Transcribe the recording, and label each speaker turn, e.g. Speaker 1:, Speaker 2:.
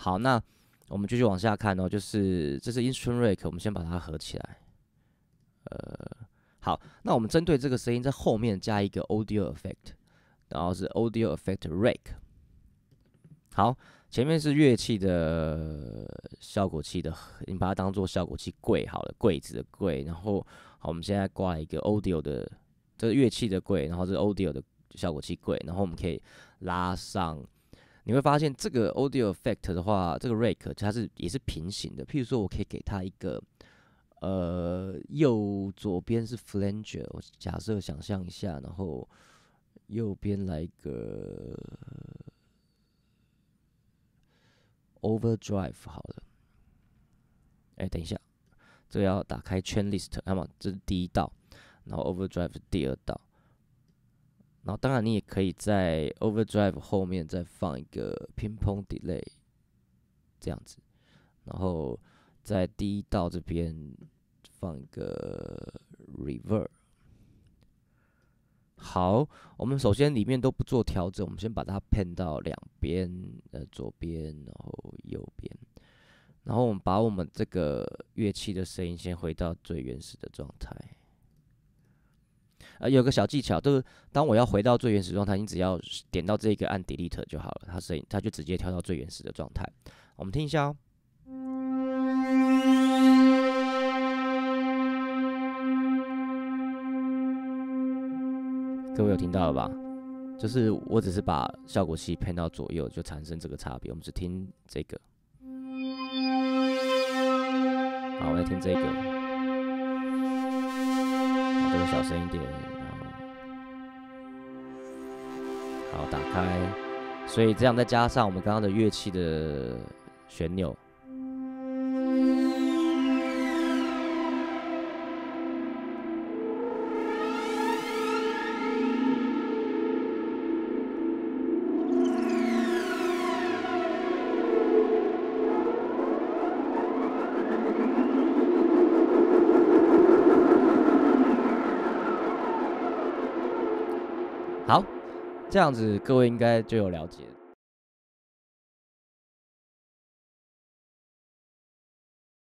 Speaker 1: 好，那我们继续往下看哦，就是这是 instrument r a k 我们先把它合起来。呃，好，那我们针对这个声音，在后面加一个 audio effect，然后是 audio effect r a k 好，前面是乐器的效果器的，你把它当做效果器柜好了，柜子的柜。然后，好，我们现在挂一个 audio 的，这是乐器的柜，然后是 audio 的效果器柜，然后我们可以拉上。你会发现这个 audio effect 的话，这个 rack 它是也是平行的。譬如说我可以给它一个，呃，右左边是 flanger，我假设想象一下，然后右边来一个 overdrive 好了。哎，等一下，这个要打开 chain list。那么这是第一道，然后 overdrive 第二道。然后，当然，你也可以在 Overdrive 后面再放一个 Pingpong Delay 这样子，然后在第一道这边放一个 Reverse。好，我们首先里面都不做调整，我们先把它 pan 到两边，呃，左边，然后右边，然后我们把我们这个乐器的声音先回到最原始的状态。呃，有个小技巧，就是当我要回到最原始状态，你只要点到这个按 Delete 就好了，它声音它就直接跳到最原始的状态。我们听一下哦。各位有听到了吧？就是我只是把效果器偏到左右，就产生这个差别。我们只听这个。好，我要听这个。个小声一点，然后好，打开，所以这样再加上我们刚刚的乐器的旋钮。好，这样子各位应该就有了解。